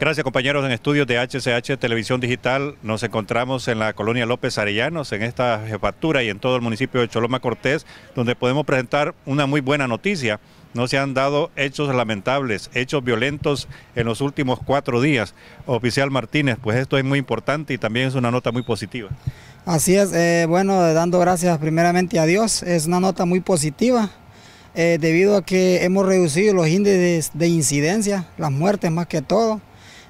Gracias compañeros en estudios de HCH Televisión Digital. Nos encontramos en la colonia López Arellanos, en esta jefatura y en todo el municipio de Choloma Cortés, donde podemos presentar una muy buena noticia. No se han dado hechos lamentables, hechos violentos en los últimos cuatro días. Oficial Martínez, pues esto es muy importante y también es una nota muy positiva. Así es, eh, bueno, dando gracias primeramente a Dios, es una nota muy positiva. Eh, debido a que hemos reducido los índices de incidencia, las muertes más que todo,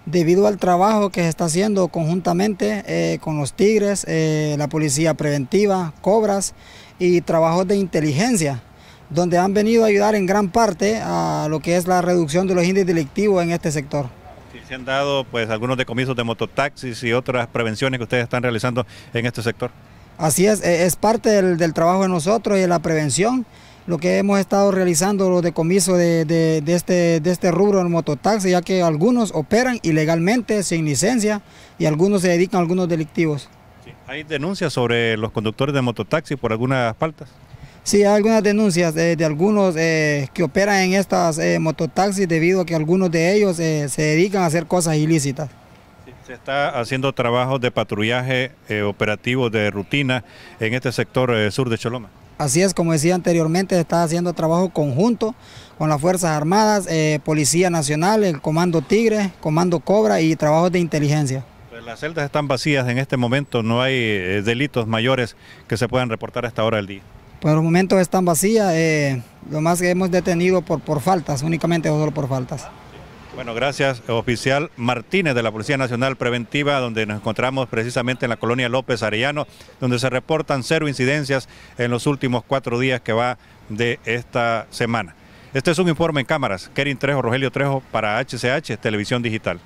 debido al trabajo que se está haciendo conjuntamente eh, con los Tigres, eh, la Policía Preventiva, Cobras y trabajos de inteligencia, donde han venido a ayudar en gran parte a lo que es la reducción de los índices delictivos en este sector. se han dado pues algunos decomisos de mototaxis y otras prevenciones que ustedes están realizando en este sector. Así es, e-, es parte del, del trabajo de nosotros y de la prevención lo que hemos estado realizando los decomisos de, este, de este rubro en mototaxi, ya que algunos operan ilegalmente, sin licencia, y algunos se dedican a algunos delictivos. ¿Hay denuncias sobre los conductores de mototaxi por algunas faltas? Sí, hay algunas denuncias eh, de, algunos eh, que operan en estas eh, mototaxis debido a que algunos de ellos se dedican a hacer cosas ilícitas. se está haciendo trabajo de patrullaje operativo de rutina en este sector sur de Choloma. Así es, como decía anteriormente, se está haciendo trabajo conjunto con las Fuerzas Armadas, eh, Policía Nacional, el Comando Tigre, Comando Cobra y trabajos de inteligencia. Pues las celdas están vacías en este momento, no hay eh, delitos mayores que se puedan reportar hasta ahora el del día. Por el momento están vacías, eh, lo más que hemos detenido por, por faltas, únicamente solo por faltas. Bueno, gracias, oficial Martínez de la Policía Nacional Preventiva, donde nos encontramos precisamente en la colonia López Arellano, donde se reportan cero incidencias en los últimos cuatro días que va de esta semana. Este es un informe en cámaras. Kerin Trejo, Rogelio Trejo para HCH, Televisión Digital.